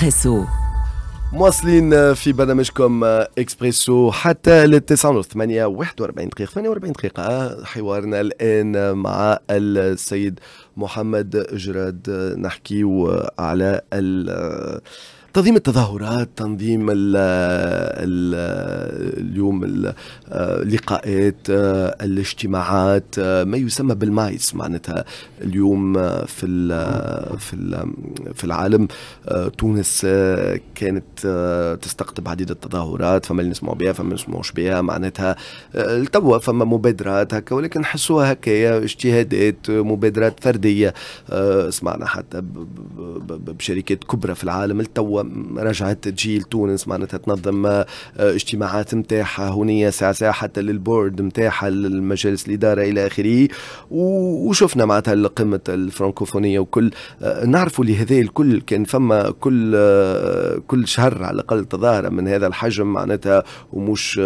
اكسبريسو مواصلين في برنامجكم اكسبريسو حتى للتسعة ونص ثمانية 8 واربعين دقيقة ثمانية واربعين دقيقة آه، حوارنا الآن مع السيد محمد جراد نحكي على ال تنظيم التظاهرات تنظيم الـ الـ اليوم اللقاءات آه، الاجتماعات آه، ما يسمى بالمايس معناتها اليوم آه، في الـ في الـ في العالم تونس كانت تستقطب عديد التظاهرات فما اللي نسمعوا بها فما اللي نسمعوش بها معناتها توا فما مبادرات هكا ولكن نحسوها هكايا اجتهادات مبادرات فرديه سمعنا حتى بشركات كبرى في العالم التوا ورجعت تجيل تونس معناتها تنظم آه، اجتماعات نتاعها هونيه ساعة ساعة حتى للبورد نتاعها لمجالس الإدارة إلى آخره وشفنا معناتها قمة الفرنكوفونية وكل آه، نعرفوا لهذا الكل كان فما كل آه، كل شهر على الأقل تظاهرة من هذا الحجم معناتها ومش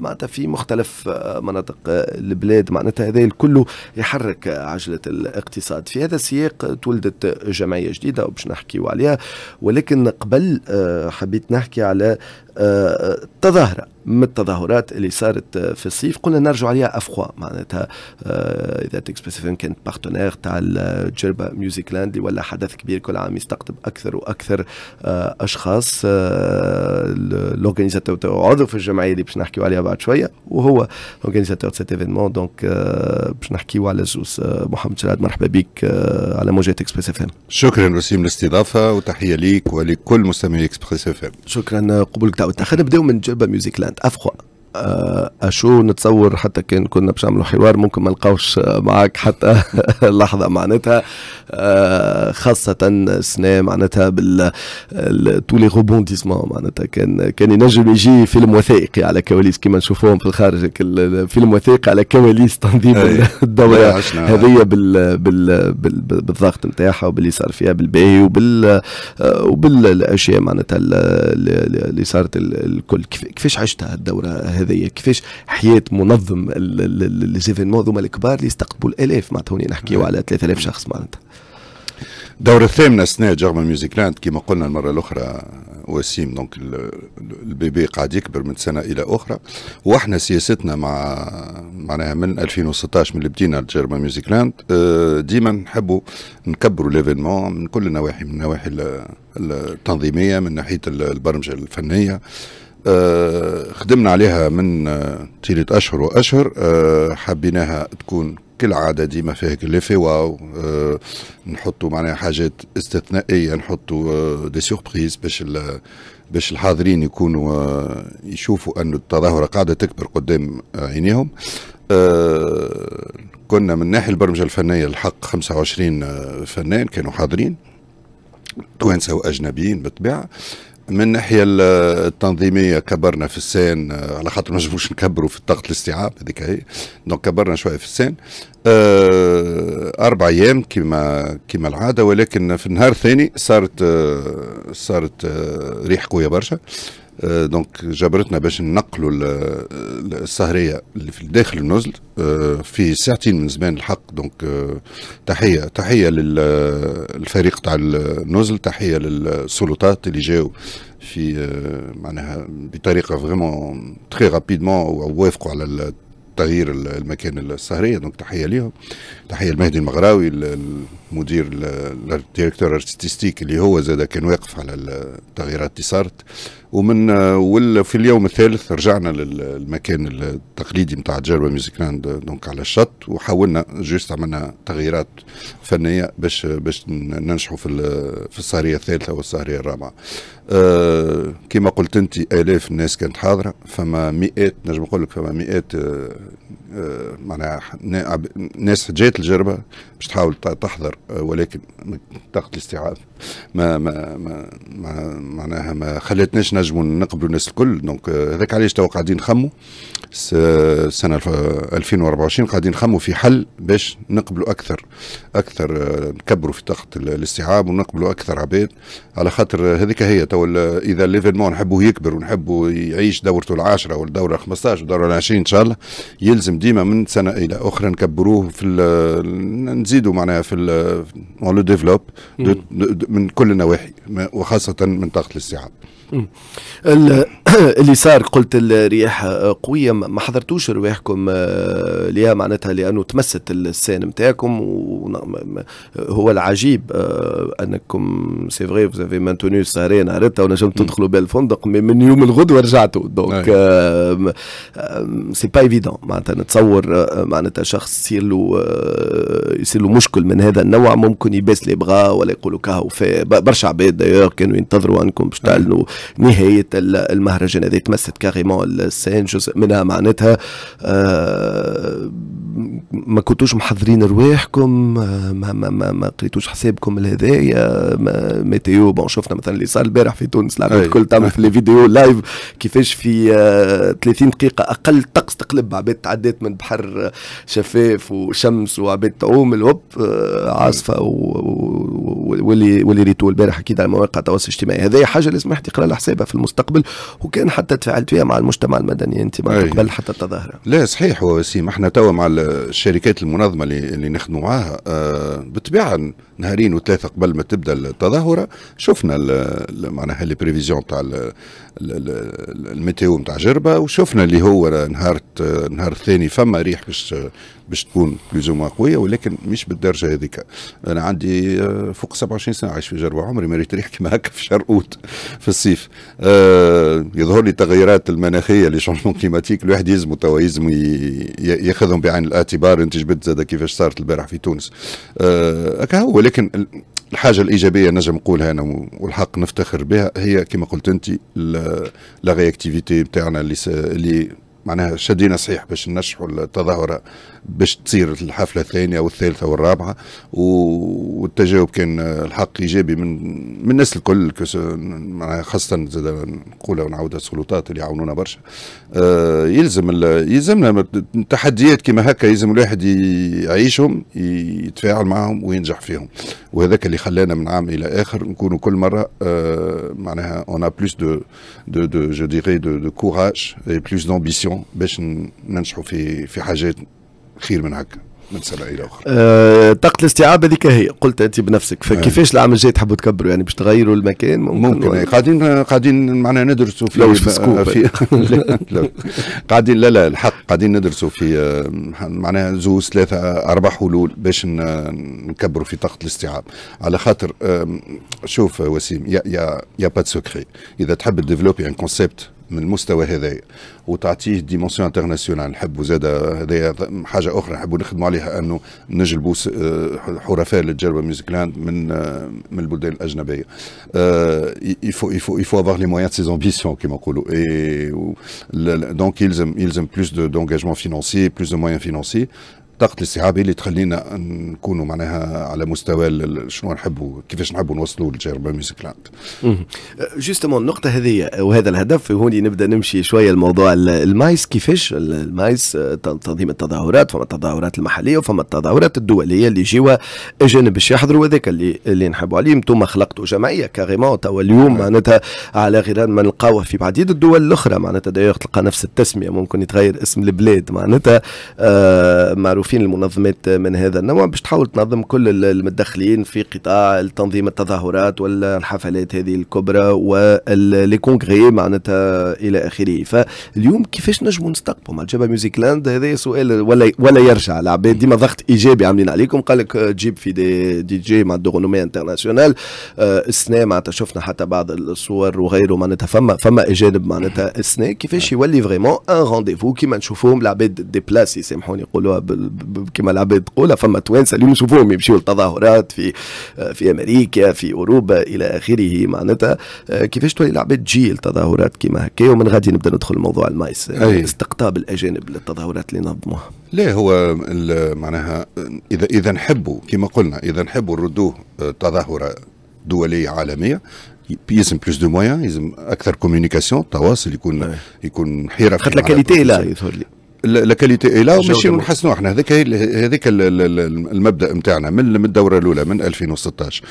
معناتها في مختلف مناطق البلاد معناتها هذا الكل يحرك عجلة الاقتصاد في هذا السياق تولدت جمعية جديدة وباش نحكيو عليها ولكن قبل هل آه، حبيت نحكي على آه، آه، تظاهرة من التظاهرات اللي صارت آه، في الصيف قلنا نرجع عليها افخوا معناتها آه، اذا اكسبرسيفين كانت بارتنير تاع الجربة ميوزيك لاند اللي ولا حدث كبير كل عام يستقطب اكثر واكثر آه، اشخاص لورغانيزاتور عضو في الجمعيه اللي باش نحكيو عليها بعد شويه وهو لورغانيزاتور سيت ايفينمون دونك باش نحكيو على زوز محمد شراد مرحبا بك على موجات اكسبريس اف شكرا وسيم للاستضافه وتحيه ليك ولكل مستمعي اكسبريس اف شكرا قبولك دعوتنا خلينا نبداو من جربة ميوزيك لاند Afro. اشو آه، نتصور حتى كان كنا باش نعملوا حوار ممكن ما نلقاوش آه، معاك حتى لحظه معناتها آه، خاصه السنة معناتها بال تو لي روبونديسمون معناتها كان كان ينجم يجي فيلم وثائقي على كواليس كما نشوفوهم في الخارج فيلم وثائقي على كواليس تنظيم الدوره هذه بال... بال... بال... بالضغط نتاعها وباللي صار فيها بالباهي وبال وبالاشياء معناتها اللي صارت الكل كيفاش عشتها الدوره هذايا كيفاش حياه منظم ليزيفينمون هذوما الكبار اللي يستقطبوا الالاف معناتها هوني نحكيو نعم. على 3000 شخص معناتها الدورة الثامنة سنة جرما ميوزيك لاند كما قلنا المرة الأخرى وسيم دونك البيبي قاعد يكبر من سنة إلى أخرى وإحنا سياستنا مع معناها من 2016 من اللي بدينا جرما ميوزيك لاند آه، ديما نحبوا نكبروا ليفينمون من كل النواحي من النواحي التنظيمية من ناحية البرمجة الفنية آه، خدمنا عليها من طيلة آه، أشهر وأشهر آه، حبيناها تكون كالعادة ديما فيها كلفة واو نحطوا معناها حاجات استثنائية نحطوا دي سيربريز باش باش الحاضرين يكونوا يشوفوا أن التظاهرة قاعدة تكبر قدام عينيهم كنا من ناحية البرمجة الفنية الحق 25 فنان كانوا حاضرين توانسة وأجنبيين بالطبيعة من الناحيه التنظيميه كبرنا في السن آه، على خاطر ما نجموش نكبروا في طاقة الاستيعاب هذيك هي دونك كبرنا شويه في السن آه، اربع ايام كما كما العاده ولكن في النهار الثاني صارت آه، صارت ريح قويه برشا دونك آه، جبرتنا باش ننقلوا السهريه اللي في داخل النزل آه، في ساعتين من زمان الحق دونك آه، تحيه تحيه للفريق تاع النزل تحيه للسلطات اللي جاو في معناها بطريقه فريمون تري رابيدمون ووافقوا على تغيير المكان السهريه دونك تحيه ليهم تحيه لمهدي المغراوي المدير الديريكتور ارتستيك اللي هو زاد كان واقف على التغييرات اللي صارت ومن آه، في اليوم الثالث رجعنا للمكان التقليدي نتاع تجربه ميوزيك لاند دونك على الشط وحاولنا جوست عملنا تغييرات فنيه باش باش ننجحوا في في السهريه الثالثه والسهريه الرابعه أه كما قلت انت الاف الناس كانت حاضره فما مئات نجم نقول لك فما مئات آه، آه، معناها ناس جات الجربة باش تحاول تحضر آه، ولكن طاقة الاستيعاب ما ما ما معناها ما خلاتناش نجموا نقبلوا الناس الكل دونك آه، هذاك علاش توا قاعدين نخموا سنه 2024 قاعدين نخموا في حل باش نقبلوا اكثر اكثر آه، نكبروا في طاقه الاستيعاب ونقبلوا اكثر عباد على خاطر هذيك هي تو اذا ليفينمون نحبوه يكبر ونحبوا يعيش دورته العاشره والدوره 15 والدوره العشرين ان شاء الله يلزم ديما من سنه الى اخرى نكبروه في نزيدوا معناها في اون لو ديفلوب من كل النواحي وخاصه من طاقه الاستيعاب اللي صار قلت الرياح آه، قوية ما حضرتوش رواحكم آه، ليها معناتها لأنه تمست السين نتاعكم هو العجيب آه، أنكم سي فغي فوزافي افي مانتوني السهرية نهارتها ونجمت تدخلوا بها الفندق من يوم الغدوة رجعتوا دونك سي با ايفيدون معناتها نتصور معناتها شخص يصير له يصير له مشكل من هذا النوع ممكن يباس لي بغا ولا يقولوا كاهو برشا عباد دايوغ كانوا ينتظروا أنكم باش أيوة. تعلنوا نهاية المهرجان المهرجان هذه تمست كاريمون السين جزء منها معناتها آه، ما كنتوش محضرين رواحكم آه، ما ما ما, ما قريتوش حسابكم لهذايا ميتيو بون شفنا مثلا اللي صار البارح في تونس العباد الكل تعمل في الفيديو لايف كيفاش في 30 آه، دقيقه اقل طقس تقلب عباد تعدات من بحر شفاف وشمس وعباد تعوم الهوب عاصفه واللي واللي ريتو البارح اكيد على مواقع التواصل الاجتماعي هذايا حاجه لازم الواحد يقرا لها حسابها في المستقبل كان حتى تفاعلت فيها مع المجتمع المدني انت ما قبل حتى التظاهره لا صحيح هو وسيم احنا توا مع الشركات المنظمه اللي, اللي نخدموا معاها آه بالطبيعه نهارين وثلاثه قبل ما تبدا التظاهره شفنا معناها لي بريفيزيون تاع الميتيو نتاع جربه وشفنا اللي هو نهار نهار الثاني فما ريح باش باش تكون بلوزوما قويه ولكن مش بالدرجه هذيك انا عندي آه، فوق 27 سنه عايش في جربه عمري ما ريت ريح كيما هكا في شرقوت في الصيف آه، يظهر لي التغيرات المناخيه لي شونجمون كليماتيك الواحد يلزم توا يلزم ياخذهم بعين الاعتبار انت جبت زاد كيفاش صارت البارح في تونس آه، هكا هو ولكن الحاجه الايجابيه نجم نقولها انا والحق نفتخر بها هي كما قلت انت لا رياكتيفيتي نتاعنا اللي, اللي معناها شدينا صحيح باش نشحوا التظاهره باش تصير الحفله الثانيه والثالثه والرابعه والتجاوب كان الحق ايجابي من من الناس الكل معناها خاصه زاد نقولها ونعاودها السلطات اللي عاونونا برشا آه، يلزم يلزمنا التحديات كما هكا يلزم الواحد يعيشهم يتفاعل معهم وينجح فيهم وهذاك اللي خلانا من عام الى اخر نكونوا كل مره آه، معناها اون ا بلوس دو دو دو جو ديغي دو كوراج اي بلوس d'ambition نعملوا باش ننجحوا في في حاجات خير من هكا من سنه الى اخرى. أه طاقه الاستيعاب هذيك هي قلت انت بنفسك فكيفاش نعم. العام الجاي تحبوا تكبروا يعني باش تغيروا المكان ممكن, ممكن قاعدين قاعدين معنا ندرسوا في لوش في سكوب في قاعدين لا لا الحق قاعدين ندرسوا في آه، معناها زوز ثلاثه اربع حلول باش نكبروا في طاقه الاستيعاب على خاطر شوف وسيم يا يا يا با سكري اذا تحب تديفلوبي ان كونسيبت Il faut, avoir les moyens de ses ambitions qui Et donc ils aiment, plus d'engagement financier, plus de moyens financiers. الطاقه الاستيعاب اللي تخلينا نكونوا معناها على مستوى شنو نحبوا كيفاش نحبوا نوصلوا للجيربا ميوزيك لاند أه، جوستومون النقطه هذه وهذا الهدف هوني نبدا نمشي شويه الموضوع المايس كيفاش المايس أه، تنظيم التظاهرات فما التظاهرات المحليه وفما التظاهرات الدوليه اللي جوا اجانب باش يحضروا هذاك اللي اللي نحبوا عليه انتم خلقتوا جمعيه كاريمون توا اليوم نعم. معناتها على غرار ما نلقاوه في بعديد الدول الاخرى معناتها دايوغ تلقى نفس التسميه ممكن يتغير اسم البلاد معناتها آه معروف عارفين المنظمات من هذا النوع باش تحاول تنظم كل المتدخلين في قطاع تنظيم التظاهرات والحفلات هذه الكبرى واللي كونغري معناتها الى اخره فاليوم كيفاش نجموا نستقبلوا مع جبهه ميوزيك لاند هذا سؤال ولا ولا يرجع العباد ديما ضغط ايجابي عاملين عليكم قال لك تجيب آه، في دي, دي جي مع دوغونومي انترناسيونال آه السنه معناتها شفنا حتى بعض الصور وغيره معناتها فما فما اجانب معناتها السنه كيفاش نعم. يولي فريمون ان رونديفو كيما نشوفوهم العباد دي بلاس يسامحوني يقولوها بال كما العباد تقولها فما توانسه اليوم نشوفوهم يمشيوا للتظاهرات في في امريكا في اوروبا الى اخره معناتها كيفاش تولي العباد تجي للتظاهرات كما هكا ومن غادي نبدا ندخل موضوع المايس أي. استقطاب الاجانب للتظاهرات اللي نظموها لا هو معناها اذا اذا نحبوا كما قلنا اذا نحبوا نردوه آه، تظاهره دوليه عالميه يلزم بلوس دو موان يلزم اكثر كوميونيكاسيون تواصل يكون يكون حيره خاطر لا كاليتي لا يظهر لي لا كاليتي اي لا ماشي نحسنوا احنا هذاك هذاك المبدا نتاعنا من الدوره الاولى من 2016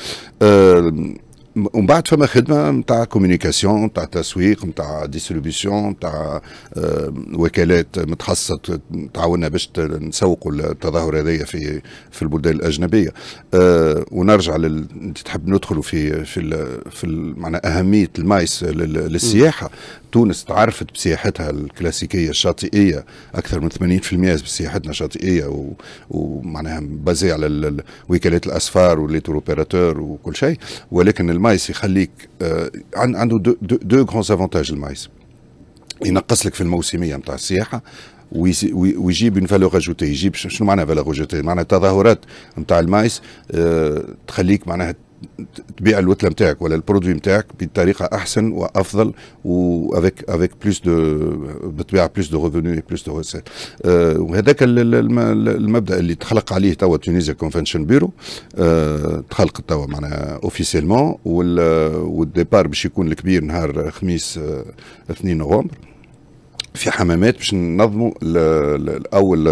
ومن بعد فما خدمه نتاع كوميونيكاسيون نتاع تسويق نتاع ديستريبيسيون نتاع وكالات متخصصه تعاوننا باش نسوقوا التظاهر هذايا في في البلدان الاجنبيه أه، ونرجع لل تحب ندخلوا في في ال في معنى اهميه المايس للسياحه تونس تعرفت بسياحتها الكلاسيكيه الشاطئيه اكثر من 80% بسياحتنا شاطئيه و... ومعناها بازي على وكالات الاسفار وليتور اوبيراتور وكل شيء ولكن المايس يخليك آه، عنده دو, دو, دو غرونز افونتاج المايس ينقص لك في الموسميه نتاع السياحه ويجيب اون فالور اجوتي يجيب شنو معناها فالور اجوتي معناها التظاهرات نتاع المايس آه، تخليك معناها تبيع الوتله نتاعك ولا البرودوي نتاعك بطريقه احسن وافضل و افيك بلوس دو بالطبيعه بلوس دو ريفوني بلوس دو ريسيت وهذاك المبدا اللي تخلق عليه توا تونيزيا كونفنشن بيرو تخلق توا معناها اوفيسيلمون والديبار باش يكون الكبير نهار خميس 2 آه، نوفمبر في حمامات باش ننظموا اول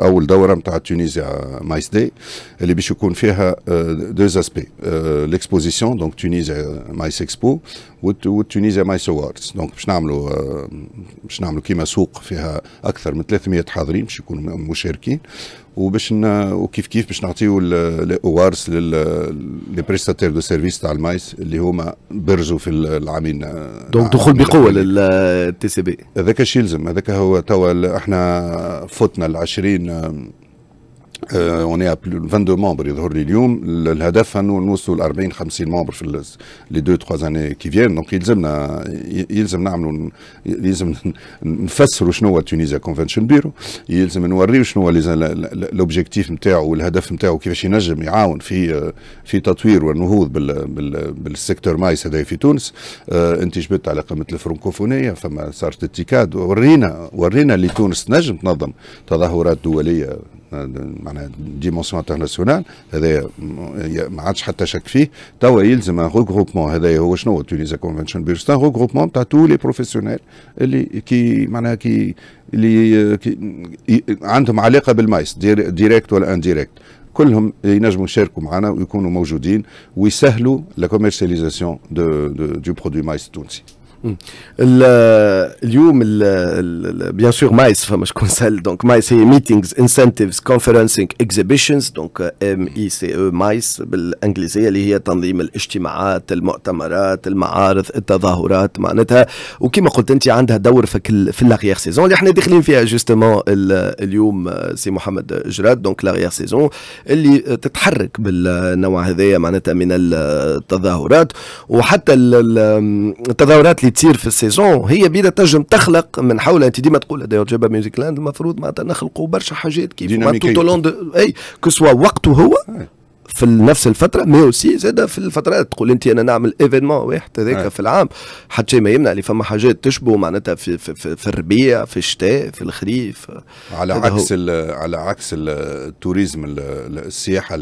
اول دوره نتاع تونيزيا مايس داي اللي باش يكون فيها دو اسبي ليكسبوزيسيون دونك تونيزيا مايس اكسبو تونيزيا مايس اووردز دونك باش نعملوا آه، باش نعملوا كيما سوق فيها اكثر من 300 حاضرين باش يكونوا مشاركين وباش وكيف كيف باش نعطيو الاوارس لي بريستاتير دو سيرفيس تاع المايس اللي هما برزوا في العامين آه، دونك دخول بقوه للتي آه، سي بي هذاك الشيء يلزم هذاك هو توا احنا فوتنا ال 20 اون ا 22 ممبر يظهر لي اليوم الهدف انه نوصلوا ل 40 50 ممبر في لي دو تخوا زاني كي فيان دونك يلزمنا يلزم نعملوا يلزم نفسروا شنو هو تونيزيا كونفنشن بيرو يلزم نوريو شنو هو لوبجيكتيف نتاعو والهدف نتاعو كيفاش ينجم يعاون في في تطوير والنهوض بال بال بالسيكتور مايس هذا في تونس آه، انت جبت على قمه الفرنكوفونيه فما صارت اتكاد ورينا ورينا اللي تونس تنجم تنظم تظاهرات دوليه معناها ديمونسيون انترناسيونال هذا ما عادش حتى شك فيه توا يلزم ان روغروبمون هذا هو شنو هو تونيزا كونفنشن بيرو سي روغروبمون تاع تو لي بروفيسيونيل اللي كي معناها كي اللي عندهم علاقه بالمايس ديريكت ولا انديريكت كلهم ينجموا يشاركوا معنا ويكونوا موجودين ويسهلوا لا كوميرسياليزاسيون دو دو دو برودوي مايس التونسي اليوم بيان سور مايس فما شكون سال دونك مايس هي ميتينغز انسنتيفز كونفرنسينغ اكزيبيشنز دونك ام اي سي او مايس بالانجليزيه اللي هي تنظيم الاجتماعات المؤتمرات المعارض التظاهرات معناتها وكما قلت انت عندها دور في كل في لاغيير سيزون اللي احنا داخلين فيها جوستومون اليوم سي محمد جراد دونك لاغيير سيزون اللي تتحرك بالنوع هذايا معناتها من التظاهرات وحتى التظاهرات اللي تصير في السيزون هي بدا تنجم تخلق من حولها انت ديما تقول هذا جابها ميوزيك لاند المفروض معناتها نخلقوا برشا حاجات كيف تو اي كسوا وقته هو في نفس الفتره مي اوسي زاد في الفترات تقول انت انا نعمل ايفينمون واحد هذاك في العام حتى شيء ما يمنع اللي فما حاجات تشبه معناتها في, في, في, في الربيع في الشتاء في الخريف على عكس على عكس التوريزم السياحه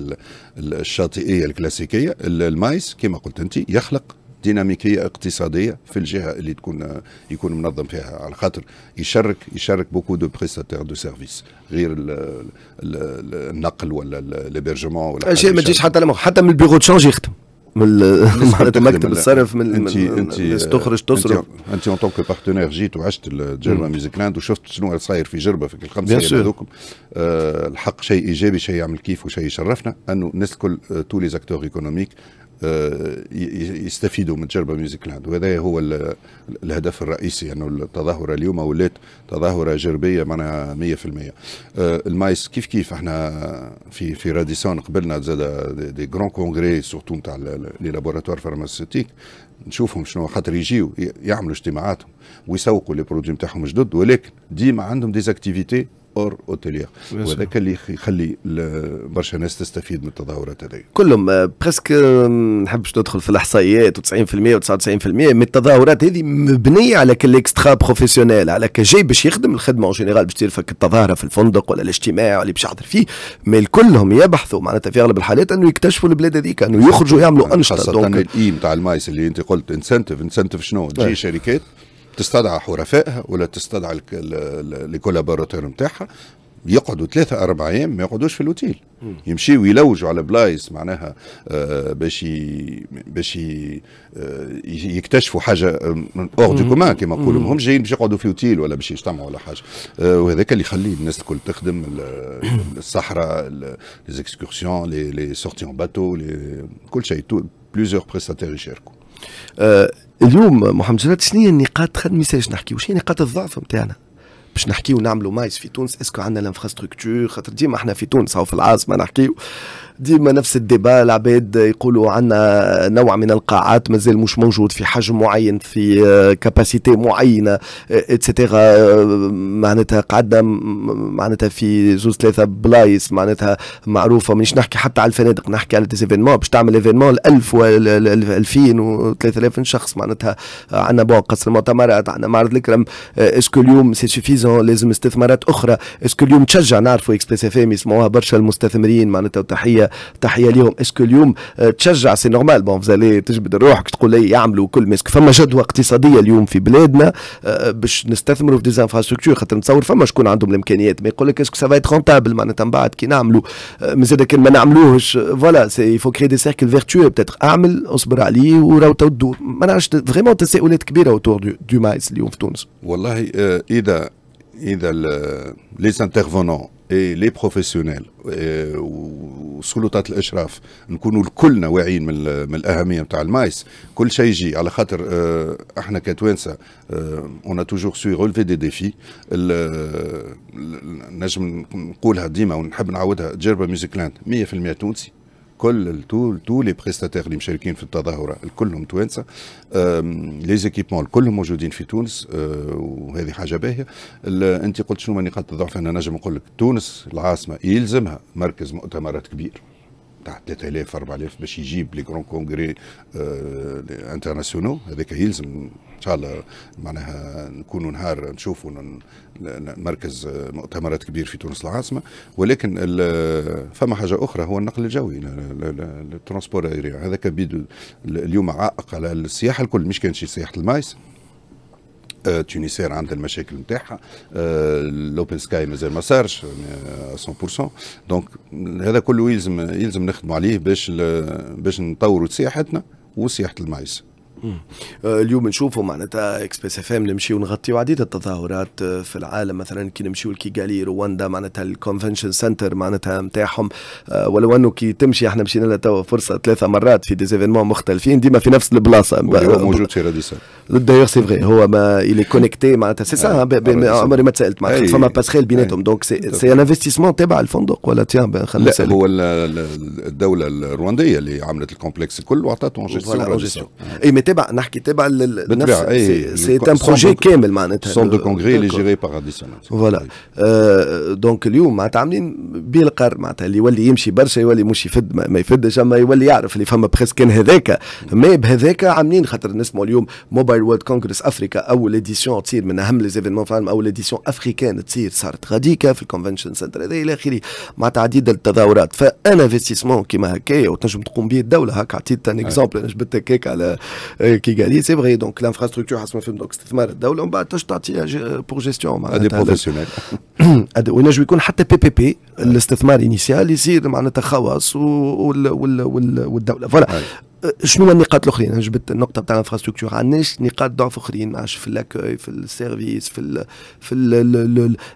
الشاطئيه الكلاسيكيه المايس كما قلت انت يخلق ديناميكيه اقتصاديه في الجهه اللي تكون يكون منظم فيها على خاطر يشارك يشارك بوكو دو بريستاتور دو سيرفيس غير الـ الـ الـ النقل ولا الهيبرجمون ولا شيء ما تجيش حتى لمو. حتى من البيرو تشونج يخدم من معناتها مكتب الصرف من انت انت تخرج تصرف انت اون توك بارتنير جيت وعشت الجربه ميوزيك لاند وشفت شنو صاير في جربه في الخمس سنين هذوكم آه، الحق شيء ايجابي شيء يعمل كيف وشيء يشرفنا انه الناس الكل تو لي زاكتور ايكونوميك آه، يستفيدوا من تجربه ميوزيك لاند وهذا هو الهدف الرئيسي انه يعني التظاهره اليوم ولات تظاهره جربيه معناها 100% آه، المايس كيف كيف احنا في في راديسون قبلنا زاد دي غران كونغري سورتو نتاع لي لابوراتوار فارماسيتيك نشوفهم شنو خاطر يجيو يعملوا اجتماعاتهم ويسوقوا لي برودوي نتاعهم جدد ولكن ديما عندهم ديزاكتيفيتي اور اوتيلير وهذاك اللي يخلي برشا ناس تستفيد من التظاهرات هذه كلهم بريسك آه، آه، نحبش ندخل في الاحصائيات و90% و99% من التظاهرات هذه مبنيه على كليكسترا بروفيسيونيل على كجاي باش يخدم الخدمه اون جينيرال باش تلفك التظاهره في الفندق ولا الاجتماع اللي باش يحضر فيه مي كلهم يبحثوا معناتها في اغلب الحالات انه يكتشفوا البلاد هذيك انه يخرجوا يعملوا انشطه خاصه الاي نتاع المايس اللي انت قلت انسنتيف انسنتيف شنو تجي إيه. شركات تستدعى حرفائها ولا تستدعى الكولابوراتور نتاعها يقعدوا ثلاثة أربع أيام ما يقعدوش في الأوتيل يمشيوا يلوجوا على بلايص معناها آه، باش باش آه، يكتشفوا حاجة أور دو كومان كما نقولوا مهم جايين باش يقعدوا في أوتيل ولا باش يجتمعوا ولا حاجة آه، وهذاك اللي يخلي الناس الكل تخدم الصحراء لي لي سورتي أون باتو كل شيء بليزيور بريستاتير يشاركوا اليوم محمد جلال شنو هي النقاط خد ميساج نحكيو وش هي نقاط الضعف نتاعنا باش نحكيو نعملوا مايس في تونس اسكو عندنا الانفراستركتور خاطر ديما احنا في تونس او في العاصمه نحكيو ديما نفس الديبا العباد يقولوا عندنا نوع من القاعات مازال مش موجود في حجم معين في كاباسيتي آه، معينه اتسيتيرا آه، آه، معناتها قعدنا معناتها في زوز ثلاثه بلايص معناتها معروفه مانيش نحكي حتى على الفنادق نحكي على ديزيفينمون باش تعمل ايفينمون 1000 و 2000 و 3000 شخص معناتها عندنا بون قصر المؤتمرات عندنا معرض الكرم اسكو اليوم سي سوفيزون لازم استثمارات اخرى اسكو اليوم تشجع نعرفوا اكسبريس اف ام يسمعوها برشا المستثمرين معناتها وتحيه تحيه تحيه ليهم اسكو اليوم آه، تشجع سي نورمال بون فزالي تجبد روحك تقول لي يعملوا كل ما فما جدوى اقتصاديه اليوم في بلادنا آه، باش نستثمروا في ديزانفراستركتور خاطر نتصور فما شكون عندهم الامكانيات ما يقول لك اسكو سافا ايت رونتابل معناتها من بعد كي نعملوا آه، مازال كان ما نعملوهش فوالا سي فو كري دي سيركل فيرتوي بتاتر اعمل اصبر عليه وراو تدور ما نعرفش فريمون تساؤلات كبيره اوتور دو مايس اليوم في تونس والله اذا اذا لي لي بروفيسيونيل وسلطات الاشراف نكونوا كلنا واعيين من, الاهميه نتاع المايس كل شيء يجي على خاطر احنا كتوانسه اون ا توجور سو ريلفي دي ديفي نجم نقولها ديما ونحب نعاودها تجربه ميوزيك لاند 100% تونسي الكل تو تو لي بريستاتير اللي مشاركين في التظاهره كلهم توانسه لي زيكيبمون كلهم موجودين في تونس أه، وهذه حاجه باهيه انت قلت شنو نقاط الضعف انا نجم نقول لك تونس العاصمه يلزمها مركز مؤتمرات كبير تاع 3000 4000 باش يجيب لي كرون كونغري آه انترناسيونال هذاك يلزم ان شاء الله معناها نكونوا نهار نشوفوا مركز آه، مؤتمرات كبير في تونس العاصمه ولكن آه، فما حاجه اخرى هو النقل الجوي الترونسبور هذاك اليوم عائق على السياحه الكل مش كانش سياحه المايس آه، تونسير عندها المشاكل نتاعها الاوبن آه، سكاي مازال ما صارش 100% آه، دونك هذا كله يلزم يلزم نخدموا عليه باش باش نطوروا سياحتنا وسياحه المعيشه آه، اليوم نشوفوا معناتها اكسبريس اف ام نمشيو نغطيو عديد التظاهرات آه، في العالم مثلا كي نمشيو لكيغالي رواندا معناتها الكونفنشن سنتر معناتها نتاعهم آه، ولو انه كي تمشي احنا مشينا لها توا فرصه ثلاثه مرات في ديزيفينمون مختلفين ديما في نفس البلاصه هو موجود في راديسون دايوغ سي فغي هو ما الي كونيكتي معناتها سي سا عمري ما تسالت معناتها فما باسخيل بيناتهم دونك سي ان انفستيسمون تبع الفندق ولا تيان خلينا نسال هو الدوله الروانديه اللي عملت الكومبلكس الكل واعطته اون جيستيون اي مي تبع نحكي تبع نفس سي ان بروجي كامل معناتها سون دو كونغري اللي جيري باغ فوالا آه، دونك اليوم معناتها عاملين بالقر معناتها اللي يولي يمشي برشا يولي مش يفد ما, يفدش اما يولي يعرف اللي فما بريس كان هذاك ما بهذاك عاملين خاطر نسمعوا اليوم موبايل وورد كونغرس افريكا اول اديسيون تصير من اهم ليزيفينمون زيفينمون فهم اول اديسيون افريكان تصير صارت غاديكا في الكونفنشن سنتر هذا الى اخره معناتها عديد التظاهرات فان انفستيسمون كيما هكايا وتنجم تقوم به الدوله هكا عطيت ان اكزومبل انا جبت هكاك على آه، كي قال لي سي فغي دونك لانفراستركتور حاسمه فيهم دونك استثمار الدوله ومن بعد تاش تعطيها بور جيستيون معناتها دي بروفيسيونيل وينجم يكون حتى بي بي بي الاستثمار انيسيال يصير معناتها خواص والدوله فوالا أه، شنو النقاط الاخرين انا جبت النقطه بتاع الانفراستركتور عندناش نقاط ضعف اخرين معاش في الاكوي في السيرفيس في الـ في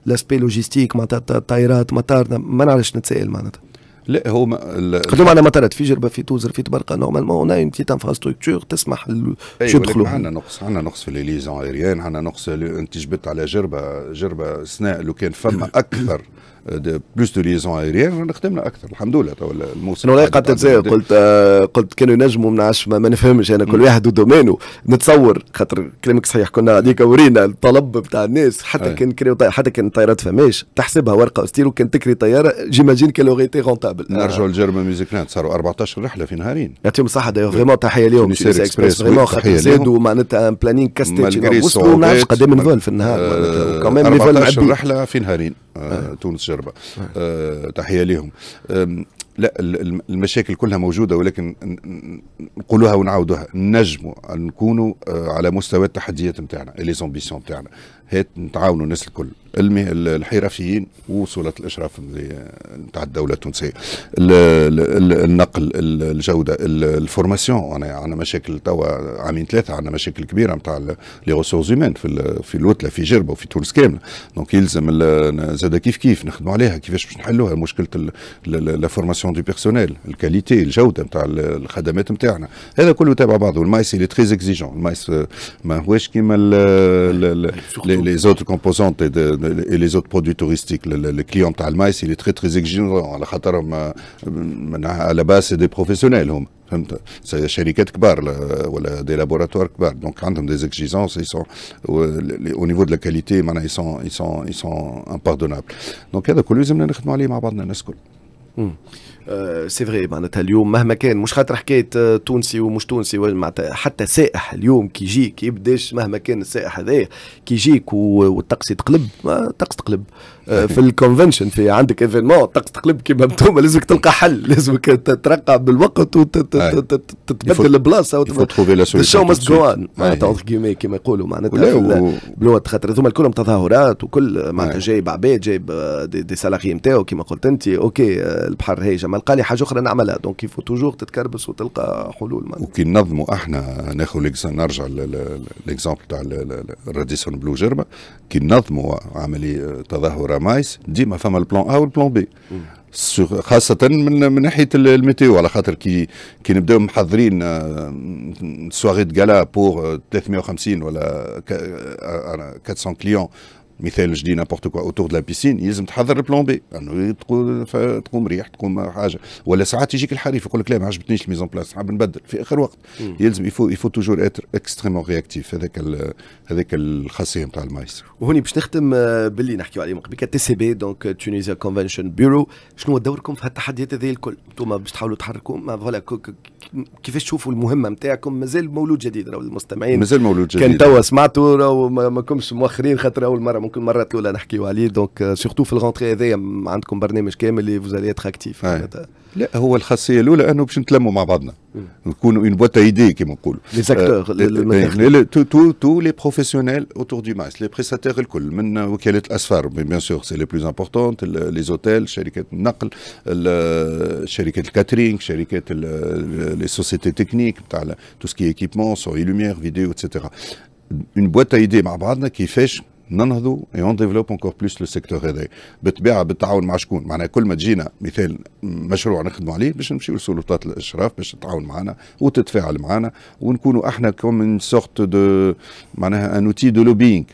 الاسبي لوجيستيك معناتها الطائرات مطارنا ما نعرفش نتسائل معناتها لا هو قلت لهم انا مطرت في جربه في توزر في تبرقه نورمالمون اون اون بتيت انفراستركتور تسمح باش أيوة، يدخلوا عندنا نقص عندنا نقص في ليزون ايريان عندنا نقص انت جبت على جربه جربه سناء لو كان فما اكثر بلوس دو ليزون ايريان خدمنا اكثر الحمد لله تو الموسم والله قعدت نتساءل قلت آه قلت كانوا ينجموا ما نعرفش ما نفهمش انا كل واحد ودومينو نتصور خاطر كلامك صحيح كنا هذيك ورينا الطلب بتاع الناس حتى أي. كان كريو حتى كان طيارات فماش تحسبها ورقه وستيرو كان تكري طياره جيماجين كان لوغيتي غونتابل نرجعوا آه. لجيرمان ميوزيك لاند صاروا 14 رحله في نهارين يعطيهم الصحه دايوغ فريمون تحيه لهم اكسبريس فريمون خاطر زادوا معناتها بلانين آه، كاستيتش وصلوا ما نعرفش قدام نفول في النهار كمان نفول 14 رحله في نهارين آه، آه. تونس الشربه آه تحيه لهم آه لا المشاكل كلها موجوده ولكن نقولوها ونعاودوها نجموا نكونوا آه، على مستوى التحديات نتاعنا لي زامبيسيون نتاعنا هات نتعاونوا الناس الكل الحرفيين وصولة الاشراف نتاع الدوله التونسيه النقل الجوده الفورماسيون انا عندنا مشاكل توا عامين ثلاثه عندنا مشاكل كبيره نتاع لي ريسورس هيومان في في الوتله في جربه وفي تونس كامله دونك يلزم زاد كيف كيف نخدموا عليها كيفاش باش نحلوها مشكله لا فورماسيون دو بيرسونيل الكاليتي الجوده نتاع الخدمات نتاعنا هذا كله تابع بعضه المايس اللي تري اكزيجون المايس ما هواش كيما les, autres composantes et, les autres produits touristiques. Le, client il est très très exigeant. Euh, euh, euh, à la base, c'est des professionnels. Hum. C'est des des laboratoires Donc, quand on des exigences, au, niveau de la qualité, ils sont, impardonnables. Donc, il y a des آه، سي فري معناتها اليوم مهما كان مش خاطر حكايه آه، تونسي ومش تونسي معناتها حتى سائح اليوم كي يجيك يبداش مهما كان السائح هذا كي يجيك والطقس يتقلب آه، الطقس تقلب في الكونفنشن في عندك ايفينمون الطقس تقلب كيما انتوما لازمك تلقى حل لازمك تترقى بالوقت وتتبدل البلاصه الشو ماست جو ان معناتها كيما يقولوا معناتها بالوقت خاطر هذوما الكلهم تظاهرات وكل معناتها جايب عباد جايب دي سالاري نتاعو كيما قلت انت اوكي البحر هي جمال ما لي حاجه اخرى نعملها دونك يفو توجور تتكربس وتلقى حلول ما وكي ننظموا احنا ناخذ نرجع ليكزامبل تاع الراديسون بلو جربه كي ننظموا عمليه تظاهره مايس ديما فما البلان ا والبلان بي خاصة من من ناحية الميتيو على خاطر كي كي نبداو محضرين سواغي دكالا بور 350 ولا 400 كليون آه، آه، مثال جديد نابورت كوا اوتور دو لا بيسين يلزم تحضر البلان بي انه تقوم تقوم ريح تقوم حاجه ولا ساعات يجيك الحريف يقول لك لا ما عجبتنيش الميزون بلاس حاب نبدل في اخر وقت مم. يلزم يفو يفو توجور اتر اكستريمون رياكتيف هذاك هذاك الخاصيه نتاع المايس وهوني باش نختم آه، باللي نحكيو عليه من قبل تي سي بي دونك تونيزيا كونفنشن بيرو شنو هو دوركم في التحديات هذه الكل انتم باش تحاولوا تحركوا فوالا كيفاش تشوفوا المهمه نتاعكم مازال مولود جديد راهو المستمعين مازال مولود جديد كان توا سمعتوا راهو ما كنتش مؤخرين خاطر اول مره ممكن مرة الأولى نحكيو عليه دونك سيرتو في الغونتري هذايا عندكم برنامج كامل اللي فوزالي اتر اكتيف لا هو الخاصية الأولى أنه باش نتلموا مع بعضنا نكونوا اون بوات ايدي كيما نقولوا لي زاكتور تو تو لي بروفيسيونيل اوتور دو ماس لي بريستاتير الكل من وكالة الأسفار بيان سور سي لي بلوز امبورتونت لي زوتيل شركات النقل شركات الكاترينغ شركات لي سوسيتي تكنيك تاع تو سكي ايكيبمون سو اي لوميير فيديو اتسيتيرا اون بوات ايدي مع بعضنا كيفاش ننهضوا اون ديفلوب اونكور بلوس لو سيكتور هذا بالطبيعه بالتعاون مع شكون معناها كل ما تجينا مثال مشروع نخدموا عليه باش نمشيو لسلطات الاشراف باش تتعاون معنا وتتفاعل معنا ونكونوا احنا كوم اون سورت دو معناها ان اوتي دو لوبينغ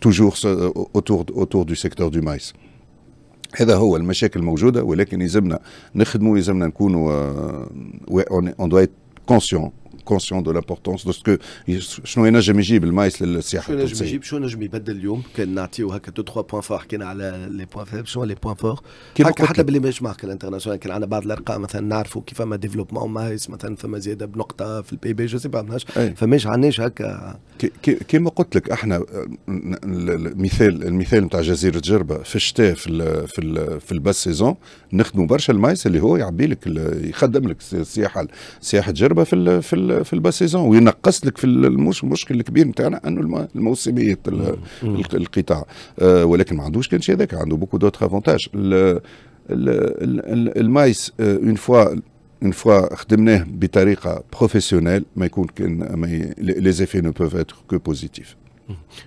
توجور اوتور اوتور دو سيكتور دو مايس هذا هو المشاكل موجوده ولكن يلزمنا نخدموا يلزمنا نكونوا اون دو ايت كونسيون كونسيون دو لامبورتونس دو سكو شنو ينجم يجيب المايس للسياحه شنو ينجم يجيب شنو نجم يبدل اليوم كان نعطيو هكا دو تخوا بوان فور حكينا على لي بوان فور شنو لي بوان فور حتى باللي مش معك الانترناسيونال كان عندنا بعض الارقام مثلا نعرفوا كيف فما ديفلوبمون مايس مثلا فما زياده بنقطه في البي بي جو سي با إيه. فماش عندناش هكا كيما قلت لك احنا آه، المثال المثال نتاع جزيره جربه في الشتاء في الـ في الـ في الباس سيزون نخدموا برشا المايس اللي هو يعبي لك يخدم لك السياحه سياحه جربه في الـ في الـ في الباسيزون وينقص لك في المش المشكل الكبير نتاعنا انه الموسميه القطاع آه، ولكن ما عندوش كان شيء هذاك عنده بوكو دوتر افونتاج المايس اون فوا اون فوا خدمناه بطريقه بروفيسيونيل ما يكون كان لي زيفي نو بوف اتر كو بوزيتيف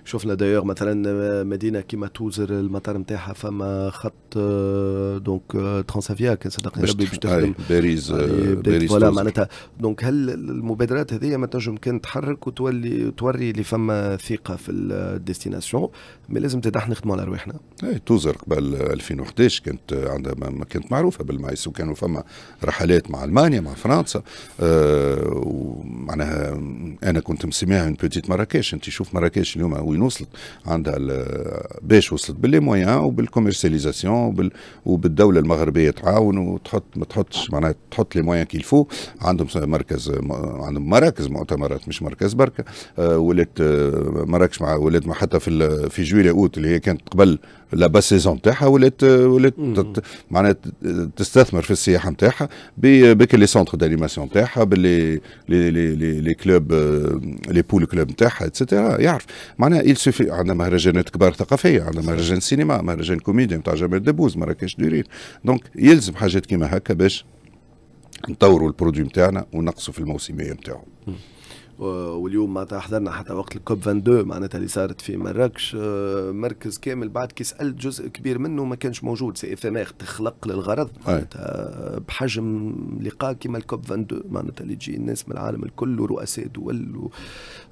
شفنا دايوغ مثلا آه، مدينه كيما توزر المطار نتاعها فما خط آه، دونك آه، ترانسافيا كان صدقني ربي باش تخدم باريس باريس فوالا معناتها دونك هل المبادرات هذه ما تنجم كان تحرك وتولي توري اللي فما ثقه في الديستيناسيون مي لازم زاد احنا نخدموا على رواحنا. اي توزر قبل 2011 كانت عندها ما كانت معروفه بالمايس وكانوا فما رحلات مع المانيا مع فرنسا آه ومعناها انا كنت مسميها من بوتيت مراكش انت شوف مراكش باش اليوم وين وصلت عندها باش وصلت باللي مويان وبالكوميرسياليزاسيون وبالدوله المغربيه تعاون وتحط ما تحطش معناها تحط لي مويان كيلفو عندهم مركز عندهم مراكز مؤتمرات مش مركز بركه آه، ولات آه، مراكش مع ولات حتى في في جويلي اوت اللي هي كانت قبل لا با سيزون تاعها ولات آه، ولات معناها تستثمر في السياحه نتاعها بك لي سونتر دانيماسيون نتاعها باللي لي لي لي كلوب لي بول كلوب نتاعها اتسيتيرا يعرف معناها إل سوفي عندنا مهرجانات كبار ثقافيه عندنا مهرجان سينما مهرجان كوميديا نتاع جمال دبوز مراكش ديرين، دونك يلزم حاجات كيما هكا باش نطوروا البرودوي نتاعنا ونقصوا في الموسميه نتاعهم واليوم معناتها حضرنا حتى وقت الكوب 22 معناتها اللي صارت في مراكش آه، مركز كامل بعد كي سالت جزء كبير منه ما كانش موجود سي اف ام تخلق للغرض معناتها بحجم لقاء كيما الكوب 22 معناتها اللي تجي الناس من العالم الكل ورؤساء دول و...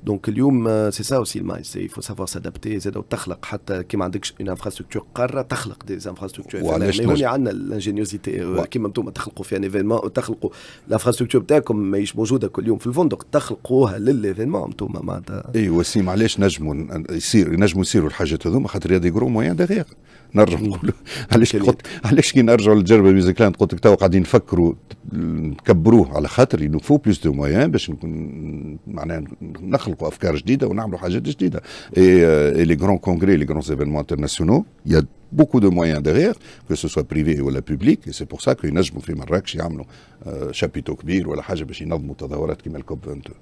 دونك اليوم آه، سي سا اوسي الماي سي فو سافوار سادابتي زاد وتخلق حتى كي ما عندكش اون انفراستركتور قاره تخلق دي انفراستركتور وعلاش هوني عندنا الانجينيوزيتي كيما انتم تخلقوا في ان ايفينمون تخلقوا الانفراستركتور بتاعكم ماهيش موجوده كل يوم في الفندق تخلقوها لليفينمون انتوما معناتها اي وسيم علاش نجموا يصير نجموا يصيروا الحاجات هذوما خاطر هذه جرو موان دغيغ نرجع نقولوا نعم. علاش قلت علاش كي نرجعوا للتجربه ميوزيك لاند قلت لك تو قاعدين نفكروا نكبروه على خاطر ينو فو بلوس دو موان باش معناها نخلقوا افكار جديده ونعملوا حاجات جديده اي لي غران كونغري لي غران ايفينمون انترناسيونو يا beaucoup de moyens derrière, que ce soit privé ou la public, et c'est pour ça que ينجموا في مراكش يعملوا شابيتو كبير ولا حاجه باش ينظموا تظاهرات كيما الكوب 22.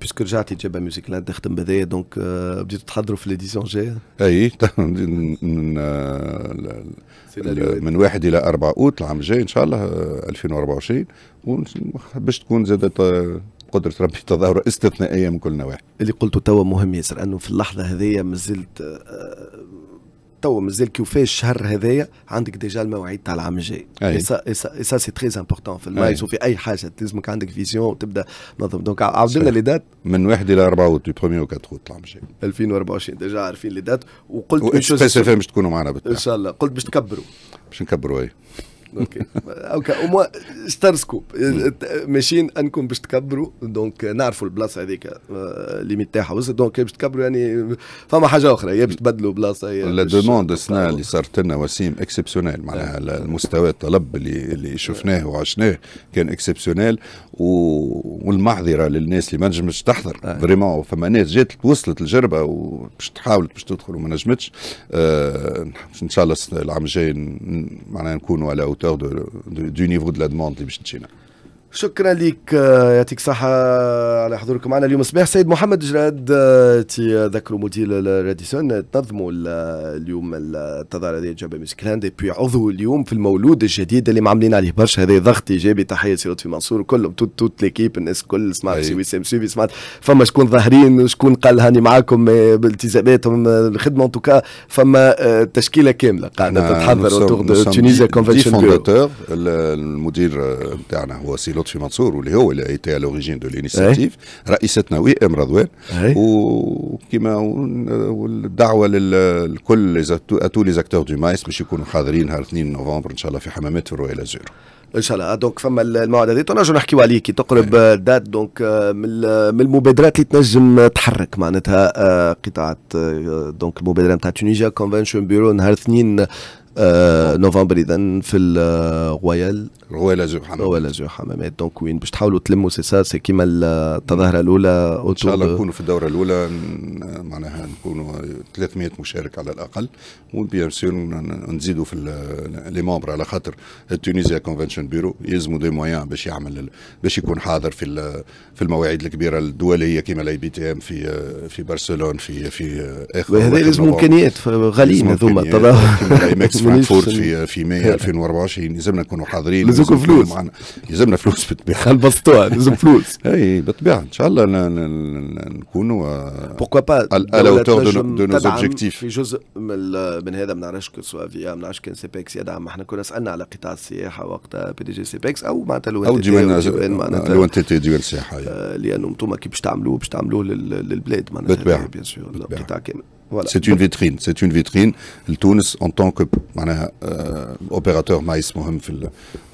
بيسكو رجعتي جابا لاند تخدم بهذايا دونك بديتوا تحضروا في ليديسيون جاي اي من من واحد الى 4 اوت العام الجاي ان شاء الله 2024 باش تكون زادت قدرة ربي تظاهرة استثنائية من كل نواحي. اللي قلته توا مهم ياسر انه في اللحظة هذيا مازلت تو مازال كي الشهر هذايا عندك ديجا المواعيد تاع العام الجاي اي سا سي تري امبورتون في المايس وفي اي حاجه لازمك عندك فيزيون وتبدا تنظم دونك عاود لنا لي دات من 1 الى 4 اوت بروميي و 4 اوت العام الجاي 2024 ديجا عارفين لي دات وقلت باش تكونوا معنا ان شاء الله قلت باش تكبروا باش نكبروا اي اوكي اوكي او موا ستارسكوب ماشيين انكم باش تكبروا دونك نعرفوا البلاصه هذيك آه، اللي تاعها وصلت دونك باش تكبروا يعني فما حاجه اخرى يا باش تبدلوا بلاصه يا لا دوموند السنه اللي صارت لنا وسيم اكسبسيونيل معناها نعم. المستوى الطلب اللي اللي شفناه وعشناه كان اكسبسيونيل والمحظره للناس اللي ما نجمتش تحضر فريمون نعم. فما ناس جات وصلت الجربه وباش تحاول باش تدخل وما نجمتش آه، ان شاء الله العام الجاي معناها نكونوا على du niveau de la demande des Chine. شكرا لك آه، يعطيك الصحة على حضوركم معنا اليوم صباح سيد محمد جراد آه، تذكروا آه، مدير الراديسون تنظموا اليوم التظاهرة هذه جنب ميوزيك هاند بي عضو اليوم في المولود الجديد اللي معاملين عليه برشا هذا ضغط ايجابي تحية سي في منصور كلهم توت توت ليكيب الناس كل سمعت سي وسام سيفي سمعت فما شكون ظاهرين شكون قال هاني معاكم بالتزاماتهم الخدمة ان توكا فما تشكيلة كاملة قاعدة نعم، تتحضر تونيزيا كونفنشن المدير نتاعنا هو سي لطفي منصور واللي هو اللي ايتي لوريجين دو لينيسياتيف إيه. رئيستنا وي ام رضوان إيه. وكما والدعوه للكل اتو لي زاكتور دو مايس باش يكونوا حاضرين نهار 2 نوفمبر ان شاء الله في حمامات في رويال ازور ان شاء الله دونك فما الموعد هذه تنجم نحكيو عليه كي تقرب إيه. دات دونك آه، من المبادرات اللي تنجم تحرك معناتها آه، قطاعات دونك آه، المبادره نتاع تونيجيا كونفنشن بيرو نهار اثنين آه، نوفمبر اذا في الرويال آه، رويال ازور حمامات رويال ازور حمامات دونك وين باش تحاولوا تلموا سي سا سي كيما آه، التظاهره الاولى ان شاء الله نكونوا في الدوره الاولى معناها نكونوا 300 مشارك على الاقل وبيان سور نزيدوا في لي ممبر على خاطر التونيزيا كونفنشن بيرو يلزموا دي موان باش يعمل باش يكون حاضر في في المواعيد الكبيره الدوليه كيما الاي بي تي ام في في برشلونه في في اخر وهذا لازم امكانيات غاليين هذوما فرانكفورت في في ماي 2024 لازمنا نكونوا حاضرين لازمكم فلوس يلزمنا فلوس بالطبيعه البسطوها لازم فلوس اي بالطبيعه ان شاء الله نكونوا بوكوا با الاوتور دو نو اوبجيكتيف في جزء من هذا ما نعرفش سوا فيا ما نعرفش كان سيبيكس يدعم احنا كنا سالنا على قطاع السياحه وقتها بي دي جي سيبيكس او معناتها الوان او ديوان آه، معناتها الوان تي تي ديوان السياحه آه، لانه انتم كي باش تعملوه باش تعملوه للبلاد معناتها بالطبيعه بيان سور القطاع كامل C'est une vitrine, c'est une vitrine. Le Tunis en tant que euh, opérateur maïs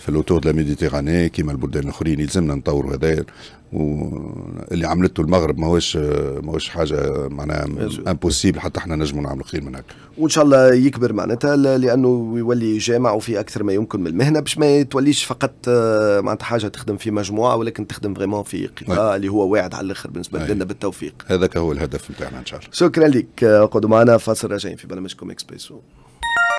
في لوتور دو ميديتيراني كيما البلدان الاخرين يلزمنا نطوروا هذايا واللي عملته المغرب ماهوش ماهوش حاجه معناها امبوسيبل حتى احنا نجموا نعملوا خير من هكا وان شاء الله يكبر معناتها لانه يولي جامع وفي اكثر ما يمكن من المهنه باش ما توليش فقط آه، معناتها حاجه تخدم في مجموعه ولكن تخدم فريمون في قطاع اللي هو واعد على الاخر بالنسبه لنا بالتوفيق هذاك هو الهدف نتاعنا ان شاء الله شكرا لك آه، قعدوا معنا فاصل راجعين في برنامجكم اكسبريسو